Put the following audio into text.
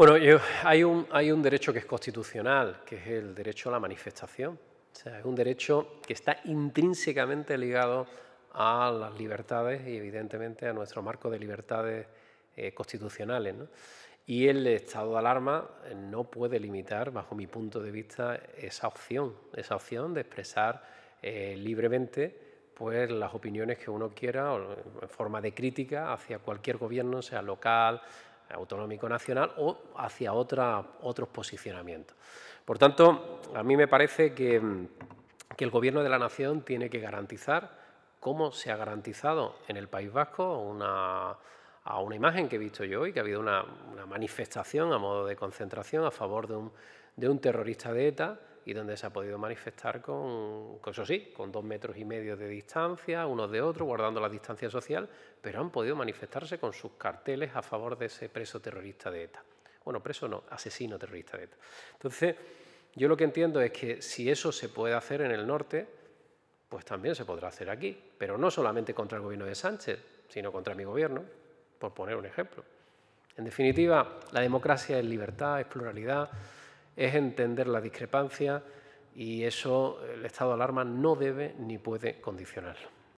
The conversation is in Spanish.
Bueno, hay, un, hay un derecho que es constitucional, que es el derecho a la manifestación. es un derecho que está intrínsecamente ligado a las libertades y evidentemente a nuestro marco de libertades eh, constitucionales. Y el estado de alarma eh, no puede limitar, bajo mi punto de vista, esa opción, esa opción de expresar eh, libremente pues, las opiniones que uno quiera en forma de crítica hacia cualquier gobierno, sea local, autonómico nacional o hacia otros posicionamientos. Por tanto, a mí me parece que, que el Gobierno de la Nación tiene que garantizar, como se ha garantizado en el País Vasco, una a una imagen que he visto yo y que ha habido una, manifestación a modo de concentración a favor de un, terrorista de ETA y donde se ha podido manifestar con, con, eso sí, con dos metros y medio de distancia, unos de otros, guardando la distancia social, pero han podido manifestarse con sus carteles a favor de ese preso terrorista de ETA. Bueno, preso no, asesino terrorista de ETA. Entonces, yo lo que entiendo es que si eso se puede hacer en el norte, pues también se podrá hacer aquí, pero no solamente contra el gobierno de Sánchez, sino contra mi gobierno, por poner un ejemplo. En definitiva, la democracia es libertad, es pluralidad, es entender la discrepancia y eso el estado de alarma no debe ni puede condicionarlo.